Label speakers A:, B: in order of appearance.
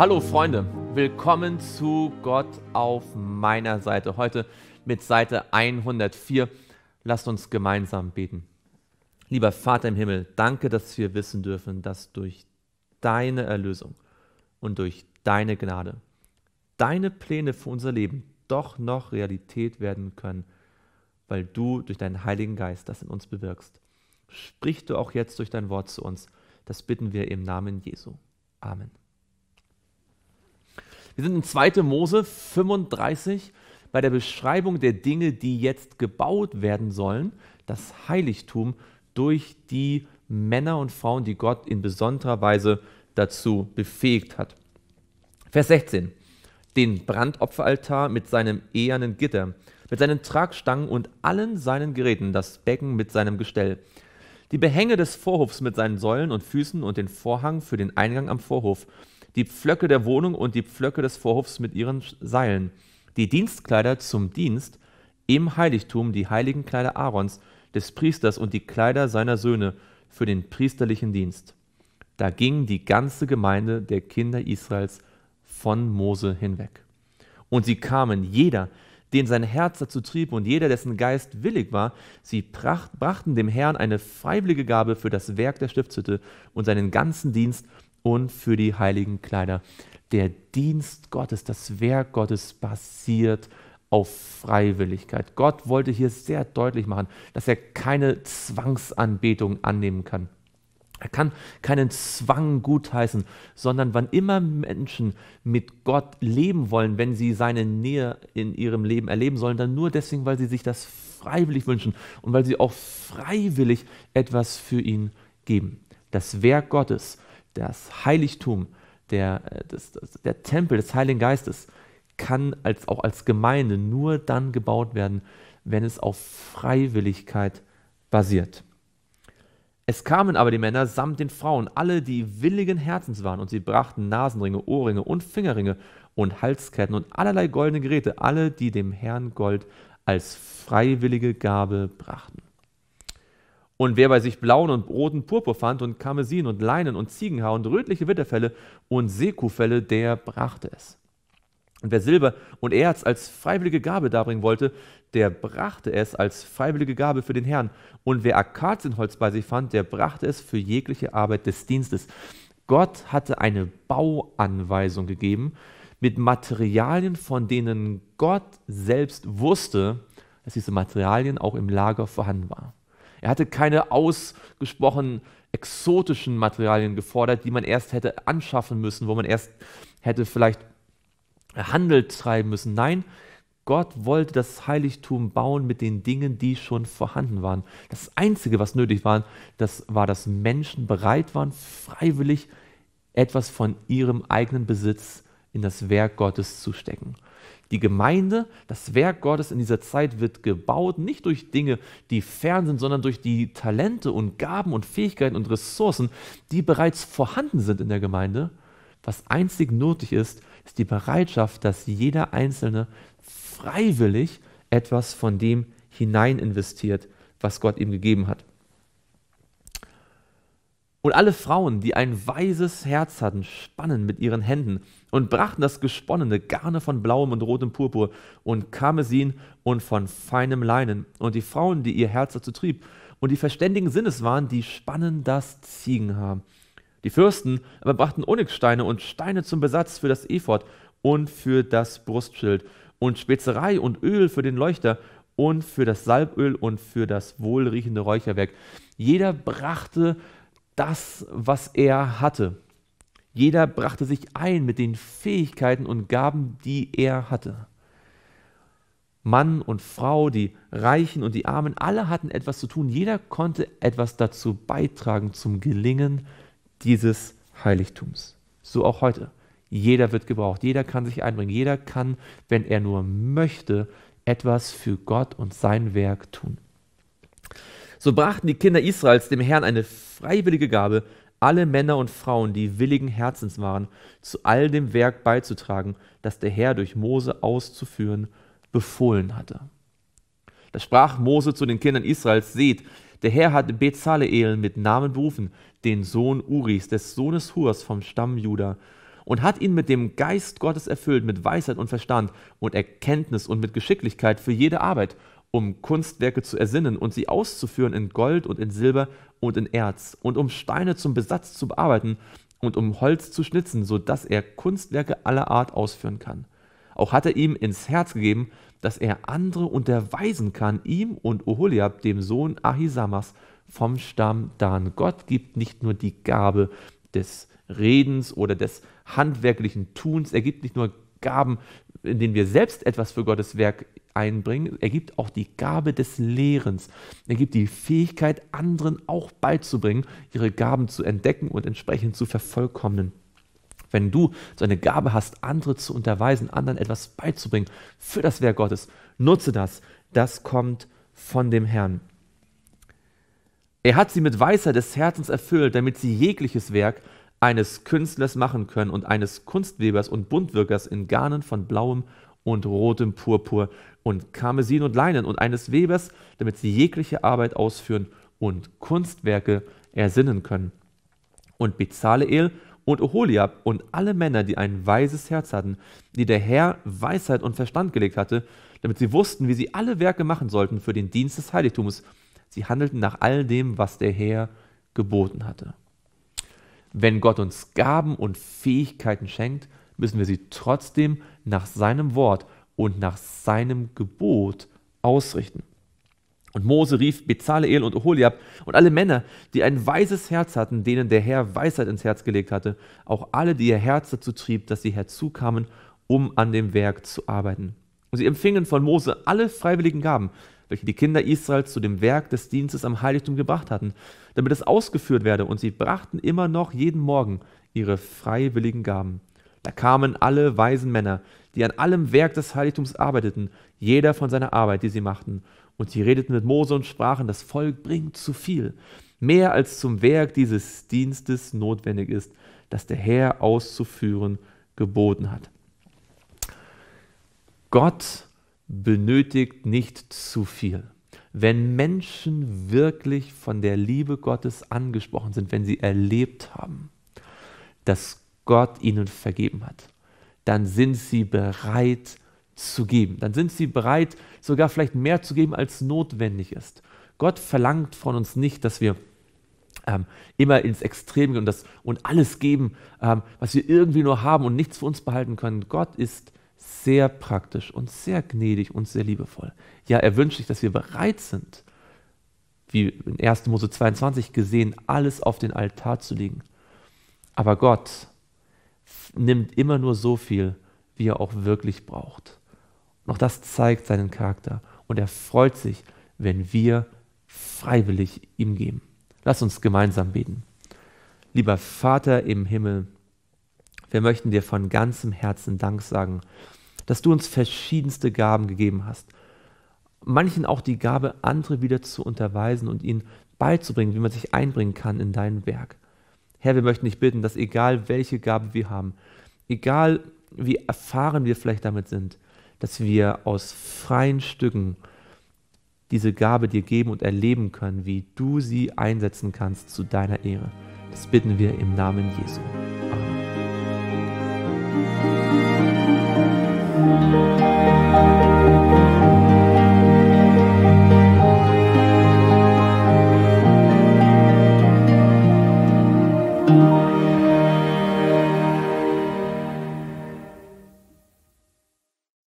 A: Hallo Freunde, willkommen zu Gott auf meiner Seite. Heute mit Seite 104. Lasst uns gemeinsam beten. Lieber Vater im Himmel, danke, dass wir wissen dürfen, dass durch deine Erlösung und durch deine Gnade deine Pläne für unser Leben doch noch Realität werden können, weil du durch deinen Heiligen Geist das in uns bewirkst. Sprich du auch jetzt durch dein Wort zu uns. Das bitten wir im Namen Jesu. Amen. Wir sind in 2. Mose 35 bei der Beschreibung der Dinge, die jetzt gebaut werden sollen, das Heiligtum durch die Männer und Frauen, die Gott in besonderer Weise dazu befähigt hat. Vers 16. Den Brandopferaltar mit seinem ehernen Gitter, mit seinen Tragstangen und allen seinen Geräten, das Becken mit seinem Gestell, die Behänge des Vorhofs mit seinen Säulen und Füßen und den Vorhang für den Eingang am Vorhof die Pflöcke der Wohnung und die Pflöcke des Vorhofs mit ihren Seilen, die Dienstkleider zum Dienst im Heiligtum, die heiligen Kleider Aarons, des Priesters und die Kleider seiner Söhne für den priesterlichen Dienst. Da ging die ganze Gemeinde der Kinder Israels von Mose hinweg. Und sie kamen, jeder, den sein Herz dazu trieb und jeder, dessen Geist willig war, sie brachten dem Herrn eine freiwillige Gabe für das Werk der Stiftshütte und seinen ganzen Dienst und für die heiligen Kleider. Der Dienst Gottes, das Werk Gottes basiert auf Freiwilligkeit. Gott wollte hier sehr deutlich machen, dass er keine Zwangsanbetung annehmen kann. Er kann keinen Zwang gutheißen, sondern wann immer Menschen mit Gott leben wollen, wenn sie seine Nähe in ihrem Leben erleben sollen, dann nur deswegen, weil sie sich das freiwillig wünschen und weil sie auch freiwillig etwas für ihn geben. Das Werk Gottes das Heiligtum, der, äh, das, das, der Tempel des Heiligen Geistes kann als, auch als Gemeinde nur dann gebaut werden, wenn es auf Freiwilligkeit basiert. Es kamen aber die Männer samt den Frauen, alle, die willigen Herzens waren, und sie brachten Nasenringe, Ohrringe und Fingerringe und Halsketten und allerlei goldene Geräte, alle, die dem Herrn Gold als freiwillige Gabe brachten. Und wer bei sich blauen und roten Purpur fand und Karmesin und Leinen und Ziegenhaar und rötliche Witterfelle und Seekuhfelle, der brachte es. Und wer Silber und Erz als freiwillige Gabe darbringen wollte, der brachte es als freiwillige Gabe für den Herrn. Und wer Akazienholz bei sich fand, der brachte es für jegliche Arbeit des Dienstes. Gott hatte eine Bauanweisung gegeben mit Materialien, von denen Gott selbst wusste, dass diese Materialien auch im Lager vorhanden waren. Er hatte keine ausgesprochen exotischen Materialien gefordert, die man erst hätte anschaffen müssen, wo man erst hätte vielleicht Handel treiben müssen. Nein, Gott wollte das Heiligtum bauen mit den Dingen, die schon vorhanden waren. Das Einzige, was nötig war, das war, dass Menschen bereit waren, freiwillig etwas von ihrem eigenen Besitz zu in das Werk Gottes zu stecken. Die Gemeinde, das Werk Gottes in dieser Zeit wird gebaut, nicht durch Dinge, die fern sind, sondern durch die Talente und Gaben und Fähigkeiten und Ressourcen, die bereits vorhanden sind in der Gemeinde. Was einzig nötig ist, ist die Bereitschaft, dass jeder Einzelne freiwillig etwas von dem hinein investiert, was Gott ihm gegeben hat. Und alle Frauen, die ein weises Herz hatten, spannen mit ihren Händen und brachten das gesponnene Garne von blauem und rotem Purpur und Karmesin und von feinem Leinen. Und die Frauen, die ihr Herz dazu trieb und die verständigen Sinnes waren, die spannen das Ziegenhaar. Die Fürsten aber brachten Onyxsteine und Steine zum Besatz für das Ephod und für das Brustschild und Spezerei und Öl für den Leuchter und für das Salböl und für das wohlriechende Räucherwerk. Jeder brachte das, was er hatte. Jeder brachte sich ein mit den Fähigkeiten und Gaben, die er hatte. Mann und Frau, die Reichen und die Armen, alle hatten etwas zu tun. Jeder konnte etwas dazu beitragen zum Gelingen dieses Heiligtums. So auch heute. Jeder wird gebraucht, jeder kann sich einbringen, jeder kann, wenn er nur möchte, etwas für Gott und sein Werk tun. So brachten die Kinder Israels dem Herrn eine freiwillige Gabe, alle Männer und Frauen, die willigen Herzens waren, zu all dem Werk beizutragen, das der Herr durch Mose auszuführen befohlen hatte. Da sprach Mose zu den Kindern Israels, seht, der Herr hat Bezaleel mit Namen berufen, den Sohn Uris, des Sohnes Hurs vom Stamm Juda, und hat ihn mit dem Geist Gottes erfüllt, mit Weisheit und Verstand und Erkenntnis und mit Geschicklichkeit für jede Arbeit um Kunstwerke zu ersinnen und sie auszuführen in Gold und in Silber und in Erz, und um Steine zum Besatz zu bearbeiten und um Holz zu schnitzen, so dass er Kunstwerke aller Art ausführen kann. Auch hat er ihm ins Herz gegeben, dass er andere unterweisen kann, ihm und Oholiab, dem Sohn Ahisamas vom Stamm Dan. Gott gibt nicht nur die Gabe des Redens oder des handwerklichen Tuns, er gibt nicht nur Gaben, in denen wir selbst etwas für Gottes Werk einbringen. Er gibt auch die Gabe des Lehrens. Er gibt die Fähigkeit, anderen auch beizubringen, ihre Gaben zu entdecken und entsprechend zu vervollkommnen. Wenn du so eine Gabe hast, andere zu unterweisen, anderen etwas beizubringen für das Werk Gottes, nutze das. Das kommt von dem Herrn. Er hat sie mit Weisheit des Herzens erfüllt, damit sie jegliches Werk eines Künstlers machen können und eines Kunstwebers und Buntwirkers in Garnen von blauem und rotem Purpur und Karmesin und Leinen und eines Webers, damit sie jegliche Arbeit ausführen und Kunstwerke ersinnen können. Und Bezaleel und Oholiab und alle Männer, die ein weises Herz hatten, die der Herr Weisheit und Verstand gelegt hatte, damit sie wussten, wie sie alle Werke machen sollten für den Dienst des Heiligtums. Sie handelten nach all dem, was der Herr geboten hatte. Wenn Gott uns Gaben und Fähigkeiten schenkt, müssen wir sie trotzdem nach seinem Wort und nach seinem Gebot ausrichten. Und Mose rief Bezaleel und Oholiab und alle Männer, die ein weises Herz hatten, denen der Herr Weisheit ins Herz gelegt hatte, auch alle, die ihr Herz dazu trieb, dass sie herzukamen, um an dem Werk zu arbeiten. Und sie empfingen von Mose alle freiwilligen Gaben, welche die Kinder Israels zu dem Werk des Dienstes am Heiligtum gebracht hatten, damit es ausgeführt werde, und sie brachten immer noch jeden Morgen ihre freiwilligen Gaben. Da kamen alle weisen Männer, die an allem Werk des Heiligtums arbeiteten, jeder von seiner Arbeit, die sie machten. Und sie redeten mit Mose und sprachen, das Volk bringt zu viel, mehr als zum Werk dieses Dienstes notwendig ist, das der Herr auszuführen geboten hat. Gott benötigt nicht zu viel. Wenn Menschen wirklich von der Liebe Gottes angesprochen sind, wenn sie erlebt haben, dass Gott ihnen vergeben hat, dann sind sie bereit zu geben. Dann sind sie bereit, sogar vielleicht mehr zu geben, als notwendig ist. Gott verlangt von uns nicht, dass wir ähm, immer ins Extrem gehen und, das, und alles geben, ähm, was wir irgendwie nur haben und nichts für uns behalten können. Gott ist sehr praktisch und sehr gnädig und sehr liebevoll. Ja, er wünscht sich, dass wir bereit sind, wie in 1. Mose 22 gesehen, alles auf den Altar zu legen. Aber Gott nimmt immer nur so viel, wie er auch wirklich braucht. Noch das zeigt seinen Charakter und er freut sich, wenn wir freiwillig ihm geben. Lass uns gemeinsam beten. Lieber Vater im Himmel, wir möchten dir von ganzem Herzen Dank sagen, dass du uns verschiedenste Gaben gegeben hast. Manchen auch die Gabe, andere wieder zu unterweisen und ihnen beizubringen, wie man sich einbringen kann in dein Werk. Herr, wir möchten dich bitten, dass egal welche Gabe wir haben, egal wie erfahren wir vielleicht damit sind, dass wir aus freien Stücken diese Gabe dir geben und erleben können, wie du sie einsetzen kannst zu deiner Ehre. Das bitten wir im Namen Jesu.